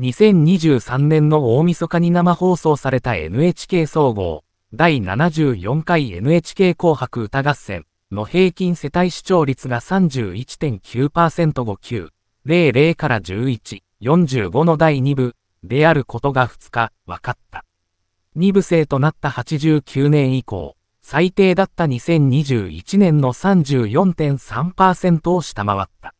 2023年の大晦日に生放送された NHK 総合第74回 NHK 紅白歌合戦の平均世帯視聴率が 31.9%59、00から11、45の第2部であることが2日分かった。2部制となった89年以降、最低だった2021年の34.3%を下回った。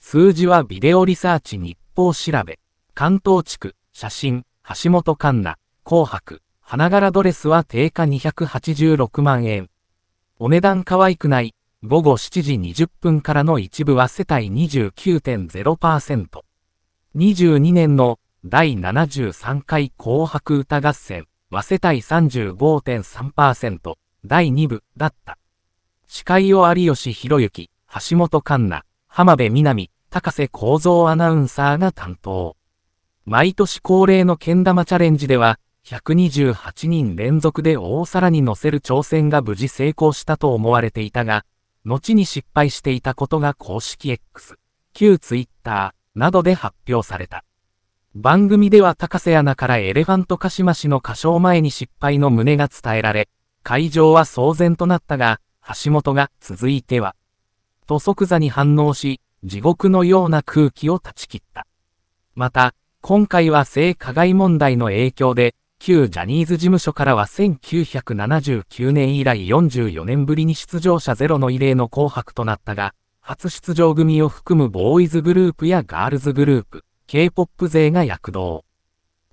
数字はビデオリサーチ日報調べ。関東地区、写真、橋本環奈、紅白、花柄ドレスは定価286万円。お値段可愛くない、午後7時20分からの一部は世帯29.0%。22年の第73回紅白歌合戦は世帯35.3%、第2部だった。司会を有吉博之、橋本環奈、浜辺美波、高瀬幸三アナウンサーが担当。毎年恒例のけん玉チャレンジでは、128人連続で大皿に乗せる挑戦が無事成功したと思われていたが、後に失敗していたことが公式 X、旧 Twitter などで発表された。番組では高瀬アナからエレファントカシマ氏の歌唱前に失敗の胸が伝えられ、会場は騒然となったが、橋本が続いては、と即座に反応し、地獄のような空気を断ち切った。また、今回は性加害問題の影響で、旧ジャニーズ事務所からは1979年以来44年ぶりに出場者ゼロの異例の紅白となったが、初出場組を含むボーイズグループやガールズグループ、K-POP 勢が躍動。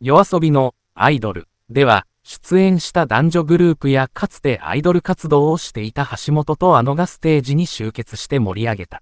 夜遊びのアイドルでは、出演した男女グループやかつてアイドル活動をしていた橋本とあのがステージに集結して盛り上げた。